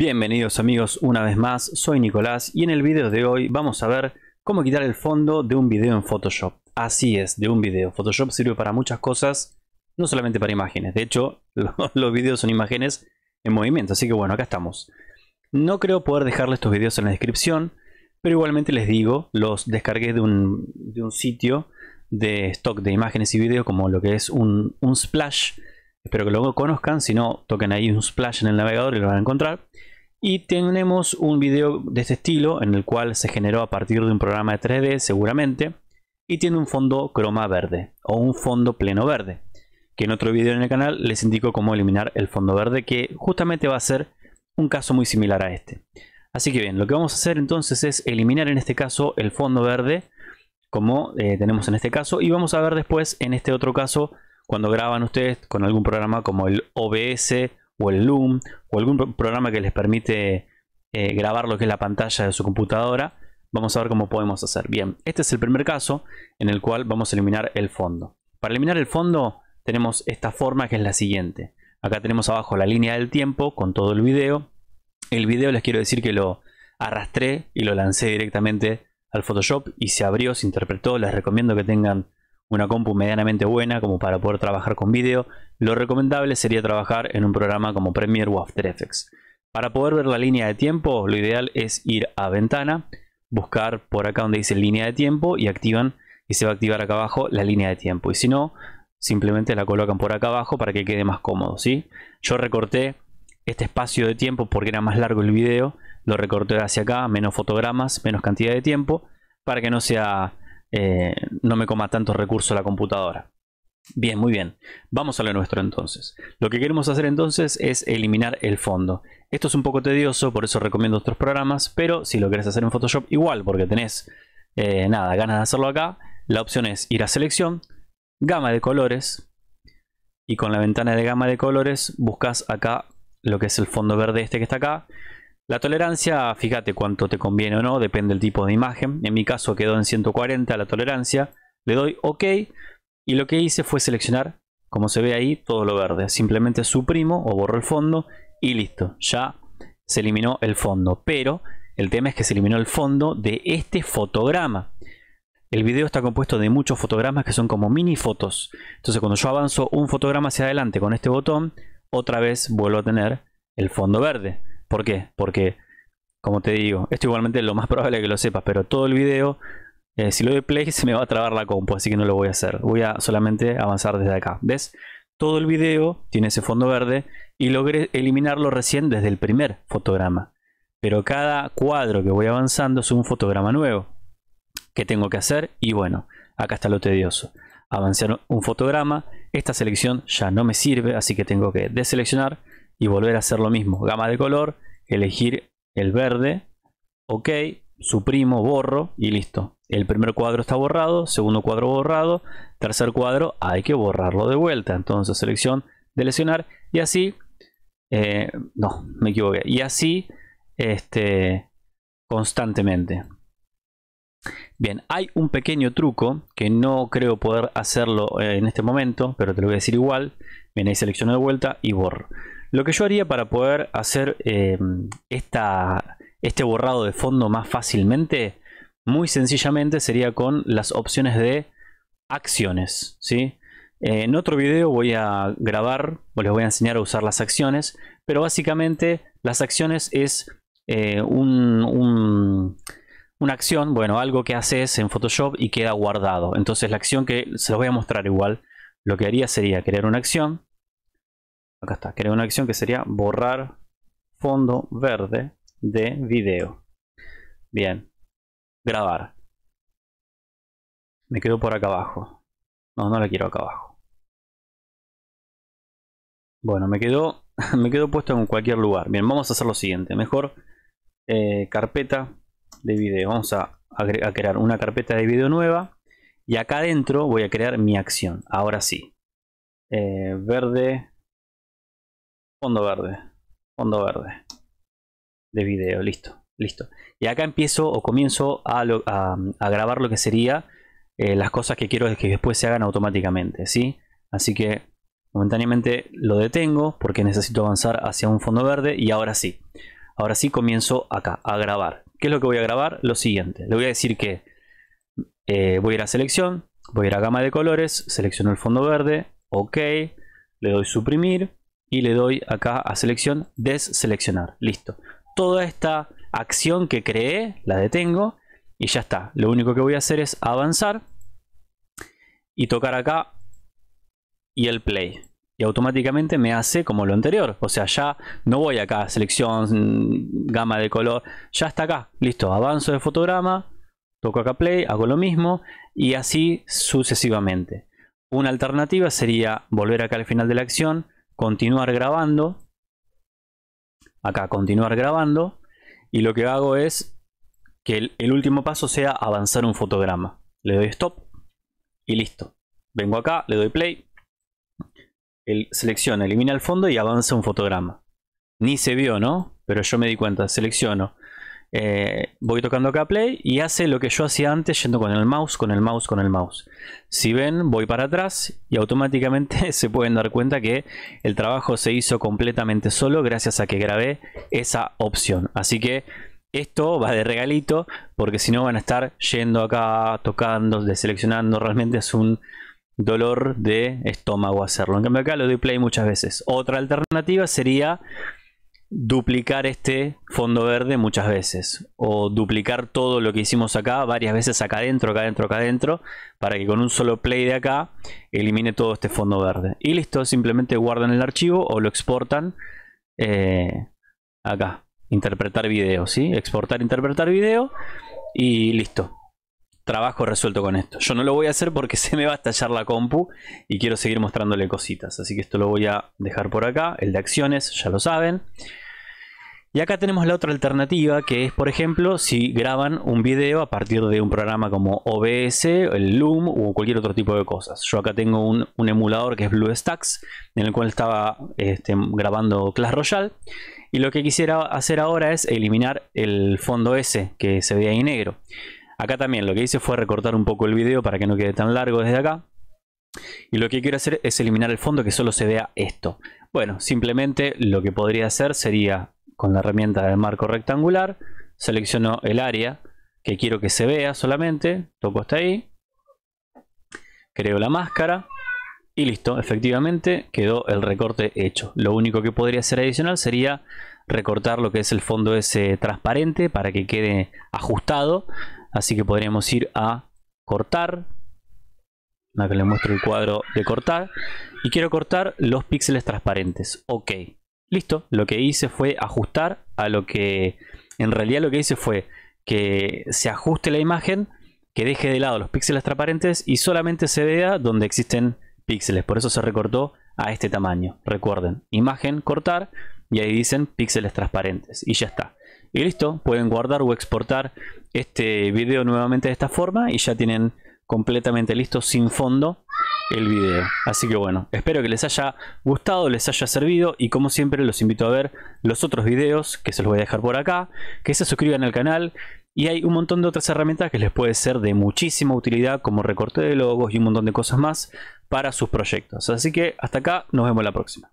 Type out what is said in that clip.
Bienvenidos amigos una vez más, soy Nicolás y en el video de hoy vamos a ver cómo quitar el fondo de un video en Photoshop. Así es, de un video. Photoshop sirve para muchas cosas, no solamente para imágenes. De hecho, los, videos son imágenes en movimiento, así que bueno, acá estamos. No creo poder dejarles estos videos en la descripción, pero igualmente les digo, los descargué de un, sitio de stock de imágenes y videos como lo que es un, un splash. Espero que luego conozcan, si no, toquen ahí un splash en el navegador y lo van a encontrar. Y tenemos un video de este estilo en el cual se generó a partir de un programa de 3D seguramente y tiene un fondo croma verde o un fondo pleno verde que en otro video en el canal les indico cómo eliminar el fondo verde que justamente va a ser un caso muy similar a este. Así que bien, lo que vamos a hacer entonces es eliminar en este caso el fondo verde como eh, tenemos en este caso y vamos a ver después en este otro caso cuando graban ustedes con algún programa como el OBS o el Loom o algún programa que les permite eh, grabar lo que es la pantalla de su computadora. Vamos a ver cómo podemos hacer. Bien, este es el primer caso en el cual vamos a eliminar el fondo. Para eliminar el fondo tenemos esta forma que es la siguiente. Acá tenemos abajo la línea del tiempo con todo el video. El video les quiero decir que lo arrastré y lo lancé directamente al Photoshop y se abrió, se interpretó. Les recomiendo que tengan una compu medianamente buena como para poder trabajar con vídeo, lo recomendable sería trabajar en un programa como Premiere o After Effects. Para poder ver la línea de tiempo, lo ideal es ir a ventana, buscar por acá donde dice línea de tiempo y activan y se va a activar acá abajo la línea de tiempo. Y si no, simplemente la colocan por acá abajo para que quede más cómodo, ¿sí? Yo recorté este espacio de tiempo porque era más largo el video, lo recorté hacia acá, menos fotogramas, menos cantidad de tiempo, para que no sea eh, no me coma tantos recursos la computadora. Bien, muy bien. Vamos a lo nuestro entonces. Lo que queremos hacer entonces es eliminar el fondo. Esto es un poco tedioso, por eso recomiendo otros programas, pero si lo querés hacer en Photoshop igual, porque tenés eh, nada, ganas de hacerlo acá, la opción es ir a selección, gama de colores, y con la ventana de gama de colores buscas acá lo que es el fondo verde este que está acá, la tolerancia, fíjate cuánto te conviene o no, depende del tipo de imagen. En mi caso quedó en 140 la tolerancia. Le doy OK y lo que hice fue seleccionar, como se ve ahí, todo lo verde. Simplemente suprimo o borro el fondo y listo. Ya se eliminó el fondo. Pero el tema es que se eliminó el fondo de este fotograma. El video está compuesto de muchos fotogramas que son como mini fotos. Entonces cuando yo avanzo un fotograma hacia adelante con este botón, otra vez vuelvo a tener el fondo verde. ¿Por qué? Porque, como te digo, esto igualmente es lo más probable que lo sepas, pero todo el video, eh, si lo doy play, se me va a trabar la compu, así que no lo voy a hacer. Voy a solamente avanzar desde acá. ¿Ves? Todo el video tiene ese fondo verde y logré eliminarlo recién desde el primer fotograma. Pero cada cuadro que voy avanzando es un fotograma nuevo. que tengo que hacer? Y bueno, acá está lo tedioso. Avanzar un fotograma. Esta selección ya no me sirve, así que tengo que deseleccionar y volver a hacer lo mismo. Gama de color, elegir el verde, ok, suprimo, borro y listo. El primer cuadro está borrado, segundo cuadro borrado, tercer cuadro hay que borrarlo de vuelta. Entonces selección, lesionar y así, eh, no, me equivoqué, y así este, constantemente. Bien, hay un pequeño truco que no creo poder hacerlo eh, en este momento, pero te lo voy a decir igual. Bien, ahí selecciono de vuelta y borro. Lo que yo haría para poder hacer eh, esta, este borrado de fondo más fácilmente, muy sencillamente sería con las opciones de acciones. ¿sí? Eh, en otro video voy a grabar o les voy a enseñar a usar las acciones, pero básicamente las acciones es eh, una acción, bueno, algo que haces en Photoshop y queda guardado. Entonces la acción que se lo voy a mostrar igual, lo que haría sería crear una acción Acá está, creo una acción que sería borrar fondo verde de video. Bien, grabar. Me quedo por acá abajo. No, no la quiero acá abajo. Bueno, me quedó me quedo puesto en cualquier lugar. Bien, vamos a hacer lo siguiente. Mejor eh, carpeta de video. Vamos a, crear una carpeta de video nueva. Y acá adentro voy a crear mi acción. Ahora sí. Eh, verde Fondo verde. Fondo verde. De video. Listo. Listo. Y acá empiezo o comienzo a, grabar lo que sería eh, las cosas que quiero que después se hagan automáticamente. ¿sí? Así que momentáneamente lo detengo porque necesito avanzar hacia un fondo verde y ahora sí. Ahora sí comienzo acá a grabar. ¿Qué es lo que voy a grabar? Lo siguiente. Le voy a decir que eh, voy a ir a selección, voy a ir a gama de colores, selecciono el fondo verde, ok, le doy suprimir y le doy acá a selección, deseleccionar. Listo. Toda esta acción que creé la detengo y ya está. Lo único que voy a hacer es avanzar y tocar acá y el play. Y automáticamente me hace como lo anterior. O sea, ya no voy acá, selección, mm, gama de color. Ya está acá. Listo. Avanzo de fotograma, toco acá play, hago lo mismo y así sucesivamente. Una alternativa sería volver acá al final de la acción continuar grabando. Acá, continuar grabando. Y lo que hago es que el, último paso sea avanzar un fotograma. Le doy stop y listo. Vengo acá, le doy play. El, selecciona, elimina el fondo y avanza un fotograma. Ni se vio, ¿no? Pero yo me di cuenta. Selecciono, eh, voy tocando acá play y hace lo que yo hacía antes yendo con el mouse, con el mouse, con el mouse. Si ven, voy para atrás y automáticamente se pueden dar cuenta que el trabajo se hizo completamente solo gracias a que grabé esa opción. Así que esto va de regalito porque si no van a estar yendo acá, tocando, deseleccionando. Realmente es un dolor de estómago hacerlo. En cambio acá lo doy play muchas veces. Otra alternativa sería duplicar este fondo verde muchas veces o duplicar todo lo que hicimos acá varias veces acá adentro, acá adentro, acá adentro para que con un solo play de acá elimine todo este fondo verde y listo, simplemente guardan el archivo o lo exportan eh, acá interpretar video, ¿sí? exportar, interpretar video y listo trabajo resuelto con esto. Yo no lo voy a hacer porque se me va a estallar la compu y quiero seguir mostrándole cositas. Así que esto lo voy a dejar por acá. El de acciones, ya lo saben. Y acá tenemos la otra alternativa que es, por ejemplo, si graban un video a partir de un programa como OBS, el Loom o cualquier otro tipo de cosas. Yo acá tengo un, emulador que es BlueStacks, en el cual estaba este, grabando Clash Royale. Y lo que quisiera hacer ahora es eliminar el fondo ese que se ve ahí negro. Acá también lo que hice fue recortar un poco el video para que no quede tan largo desde acá. Y lo que quiero hacer es eliminar el fondo que solo se vea esto. Bueno, simplemente lo que podría hacer sería con la herramienta del marco rectangular, selecciono el área que quiero que se vea solamente, toco hasta ahí, creo la máscara y listo, efectivamente quedó el recorte hecho. Lo único que podría hacer adicional sería recortar lo que es el fondo ese transparente para que quede ajustado Así que podríamos ir a cortar. Acá le muestro el cuadro de cortar. Y quiero cortar los píxeles transparentes. Ok. Listo. Lo que hice fue ajustar a lo que... En realidad lo que hice fue que se ajuste la imagen, que deje de lado los píxeles transparentes y solamente se vea donde existen píxeles. Por eso se recortó a este tamaño. Recuerden, imagen, cortar y ahí dicen píxeles transparentes. Y ya está. Y listo, pueden guardar o exportar este video nuevamente de esta forma y ya tienen completamente listo, sin fondo, el video. Así que bueno, espero que les haya gustado, les haya servido y como siempre los invito a ver los otros videos que se los voy a dejar por acá, que se suscriban al canal y hay un montón de otras herramientas que les puede ser de muchísima utilidad como recorte de logos y un montón de cosas más para sus proyectos. Así que hasta acá, nos vemos la próxima.